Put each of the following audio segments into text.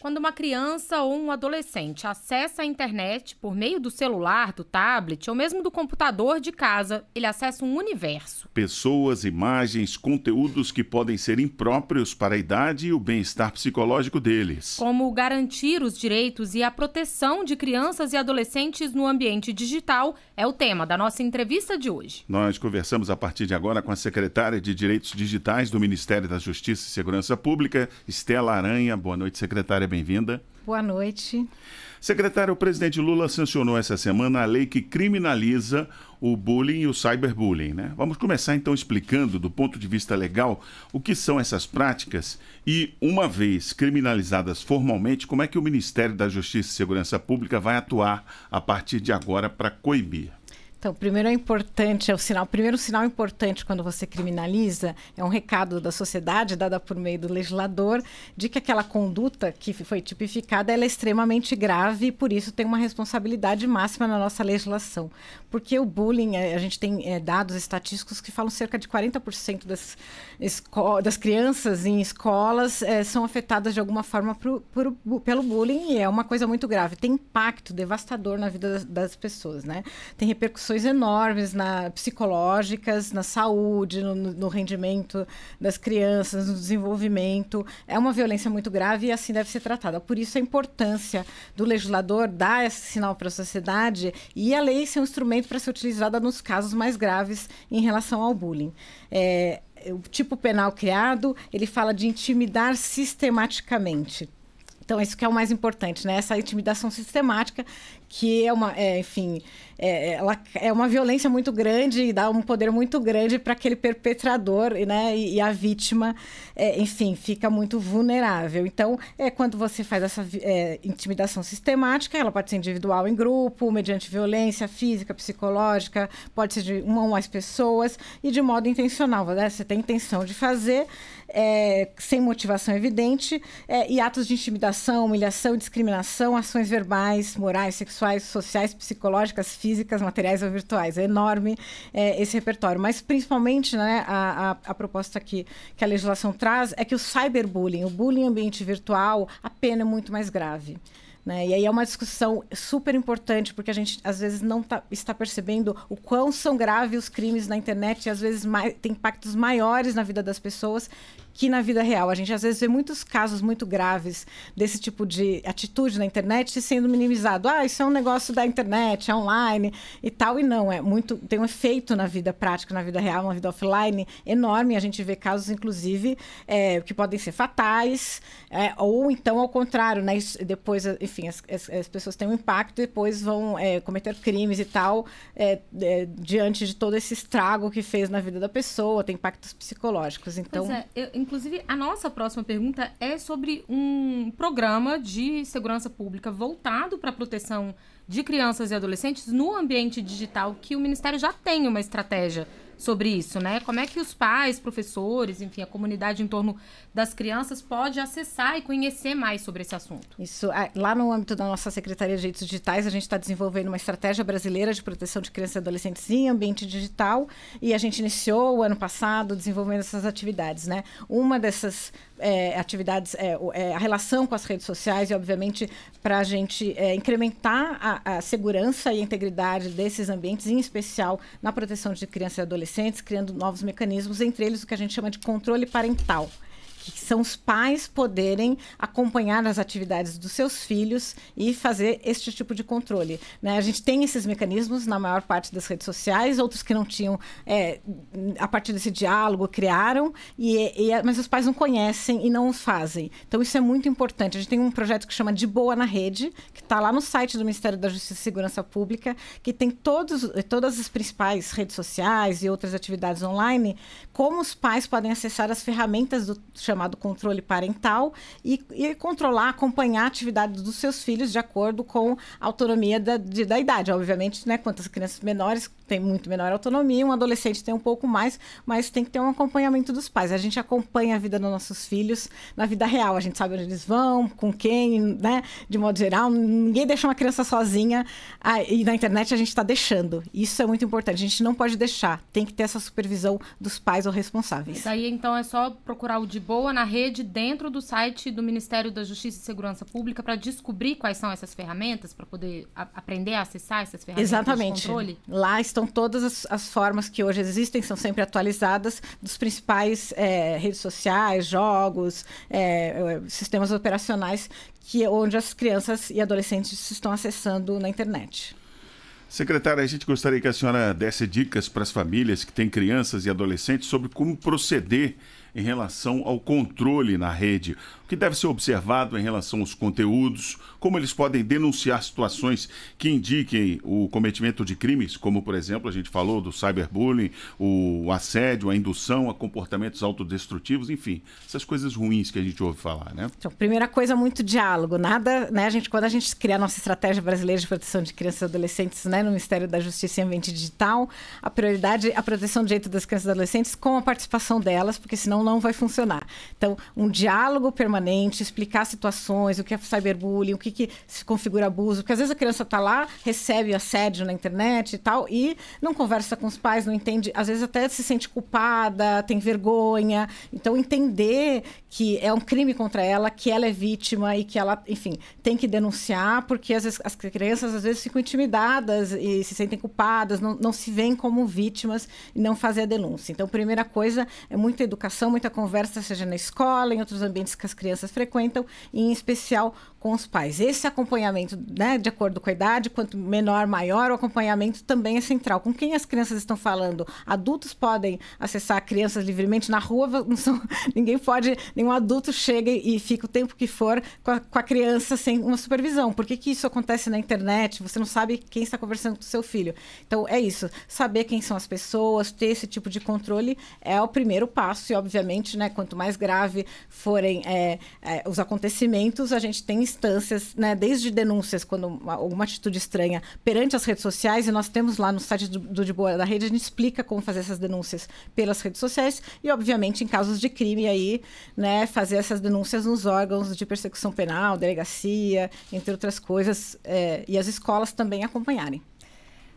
Quando uma criança ou um adolescente acessa a internet por meio do celular, do tablet ou mesmo do computador de casa, ele acessa um universo. Pessoas, imagens, conteúdos que podem ser impróprios para a idade e o bem-estar psicológico deles. Como garantir os direitos e a proteção de crianças e adolescentes no ambiente digital é o tema da nossa entrevista de hoje. Nós conversamos a partir de agora com a secretária de Direitos Digitais do Ministério da Justiça e Segurança Pública, Estela Aranha. Boa noite, secretária bem-vinda. Boa noite. Secretário, o presidente Lula sancionou essa semana a lei que criminaliza o bullying e o cyberbullying, né? Vamos começar então explicando, do ponto de vista legal, o que são essas práticas e, uma vez criminalizadas formalmente, como é que o Ministério da Justiça e Segurança Pública vai atuar a partir de agora para coibir? Então, primeiro é importante, é o sinal, primeiro sinal importante quando você criminaliza é um recado da sociedade dada por meio do legislador de que aquela conduta que foi tipificada é extremamente grave e por isso tem uma responsabilidade máxima na nossa legislação. Porque o bullying, é, a gente tem é, dados estatísticos que falam cerca de 40% das, das crianças em escolas é, são afetadas de alguma forma pro, pro, pelo bullying e é uma coisa muito grave. Tem impacto devastador na vida das, das pessoas, né? Tem repercussões repercussões enormes na psicológicas, na saúde, no, no, rendimento das crianças, no desenvolvimento. É uma violência muito grave e assim deve ser tratada. Por isso a importância do legislador dar esse sinal para a sociedade e a lei ser um instrumento para ser utilizada nos casos mais graves em relação ao bullying. É, o tipo penal criado, ele fala de intimidar sistematicamente. Então, isso que é o mais importante, né? Essa intimidação sistemática, que é uma, é, enfim, é, ela é uma violência muito grande e dá um poder muito grande para aquele perpetrador, né? E, e a vítima, é, enfim, fica muito vulnerável. Então, é quando você faz essa é, intimidação sistemática, ela pode ser individual em grupo, mediante violência física, psicológica, pode ser de uma ou mais pessoas e de modo intencional, né? Você tem intenção de fazer, é, sem motivação evidente, é, e atos de intimidação humilhação, discriminação, ações verbais, morais, sexuais, sociais, psicológicas, físicas, materiais ou virtuais. É enorme é, esse repertório. Mas, principalmente, né, a, a, a proposta que, que a legislação traz é que o cyberbullying, o bullying ambiente virtual, a pena é muito mais grave. Né? E aí é uma discussão super importante, porque a gente às vezes não tá, está percebendo o quão são graves os crimes na internet e às vezes mais, tem impactos maiores na vida das pessoas que na vida real. A gente às vezes vê muitos casos muito graves desse tipo de atitude na internet sendo minimizado. Ah, isso é um negócio da internet, é online e tal. E não, é muito. Tem um efeito na vida prática, na vida real, na vida offline enorme. A gente vê casos, inclusive, é, que podem ser fatais, é, ou então ao contrário, né? Depois, enfim, as, as pessoas têm um impacto e depois vão é, cometer crimes e tal, diante de todo esse estrago que fez na vida da pessoa, tem impactos psicológicos. Então. É, eu, Inclusive, a nossa próxima pergunta é sobre um programa de segurança pública voltado para a proteção de crianças e adolescentes no ambiente digital que o Ministério já tem uma estratégia sobre isso, né? Como é que os pais, professores, enfim, a comunidade em torno das crianças pode acessar e conhecer mais sobre esse assunto? Isso. É, lá no âmbito da nossa Secretaria de Direitos Digitais, a gente está desenvolvendo uma estratégia brasileira de proteção de crianças e adolescentes em ambiente digital e a gente iniciou o ano passado desenvolvendo essas atividades, né? Uma dessas é, atividades, é, é, a relação com as redes sociais e, obviamente, para a gente é, incrementar a, a, segurança e a integridade desses ambientes, em especial na proteção de crianças e adolescentes, criando novos mecanismos, entre eles o que a gente chama de controle parental que são os pais poderem acompanhar as atividades dos seus filhos e fazer este tipo de controle. Né? A gente tem esses mecanismos na maior parte das redes sociais, outros que não tinham, é, a partir desse diálogo, criaram, e, e, mas os pais não conhecem e não os fazem. Então, isso é muito importante. A gente tem um projeto que chama De Boa na Rede, que está lá no site do Ministério da Justiça e Segurança Pública, que tem todos, todas as principais redes sociais e outras atividades online, como os pais podem acessar as ferramentas do chamado controle parental, e, e controlar, acompanhar a atividade dos seus filhos de acordo com a autonomia da, de, da idade. Obviamente, né, quantas crianças menores têm muito menor autonomia, um adolescente tem um pouco mais, mas tem que ter um acompanhamento dos pais. A gente acompanha a vida dos nossos filhos na vida real, a gente sabe onde eles vão, com quem, né, de modo geral. Ninguém deixa uma criança sozinha e na internet a gente está deixando. Isso é muito importante, a gente não pode deixar, tem que ter essa supervisão dos pais ou responsáveis. Isso aí, então, é só procurar o de boa pessoa na rede dentro do site do Ministério da Justiça e Segurança Pública para descobrir quais são essas ferramentas, para poder a aprender a acessar essas ferramentas Exatamente. de controle? Lá estão todas as, as, formas que hoje existem, são sempre atualizadas, dos principais é, redes sociais, jogos, é, é, sistemas operacionais, que onde as crianças e adolescentes estão acessando na internet. Secretária, a gente gostaria que a senhora desse dicas para as famílias que têm crianças e adolescentes sobre como proceder em relação ao controle na rede. O que deve ser observado em relação aos conteúdos, como eles podem denunciar situações que indiquem o cometimento de crimes, como, por exemplo, a gente falou do cyberbullying, o assédio, a indução a comportamentos autodestrutivos, enfim, essas coisas ruins que a gente ouve falar, né? Então, primeira coisa, muito diálogo. Nada, né, a gente, quando a gente cria a nossa estratégia brasileira de proteção de crianças e adolescentes, né, no Ministério da Justiça e Ambiente Digital, a prioridade é a proteção do direito das crianças e adolescentes com a participação delas, porque senão senão não vai funcionar. Então, um diálogo permanente, explicar situações, o que é cyberbullying, o que, que se configura abuso, porque às vezes a criança está lá, recebe assédio na internet e tal, e não conversa com os pais, não entende, às vezes até se sente culpada, tem vergonha. Então, entender que é um crime contra ela, que ela é vítima e que ela, enfim, tem que denunciar, porque às vezes, as crianças às vezes ficam intimidadas e se sentem culpadas, não, não se veem como vítimas e não fazer a denúncia. Então, primeira coisa é muita educação muita conversa, seja na escola, em outros ambientes que as crianças frequentam, e em especial com os pais. Esse acompanhamento, né, de acordo com a idade, quanto menor, maior, o acompanhamento também é central. Com quem as crianças estão falando? Adultos podem acessar crianças livremente na rua, são, ninguém pode, nenhum adulto chega e fica o tempo que for com a, com a criança sem uma supervisão. Por que, que isso acontece na internet? Você não sabe quem está conversando com o seu filho. Então, é isso. Saber quem são as pessoas, ter esse tipo de controle é o primeiro passo. E, obviamente, né, quanto mais grave forem é, é, os acontecimentos, a gente tem instâncias, né, desde denúncias, quando alguma atitude estranha, perante as redes sociais, e nós temos lá no site do, do De Boa da Rede, a gente explica como fazer essas denúncias pelas redes sociais e, obviamente, em casos de crime aí, né, fazer essas denúncias nos órgãos de persecução penal, delegacia, entre outras coisas, é, e as escolas também acompanharem.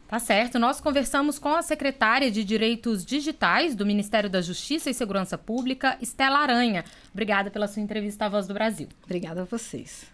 Tá certo. Nós conversamos com a secretária de Direitos Digitais do Ministério da Justiça e Segurança Pública, Estela Aranha. Obrigada pela sua entrevista à Voz do Brasil. Obrigada a vocês.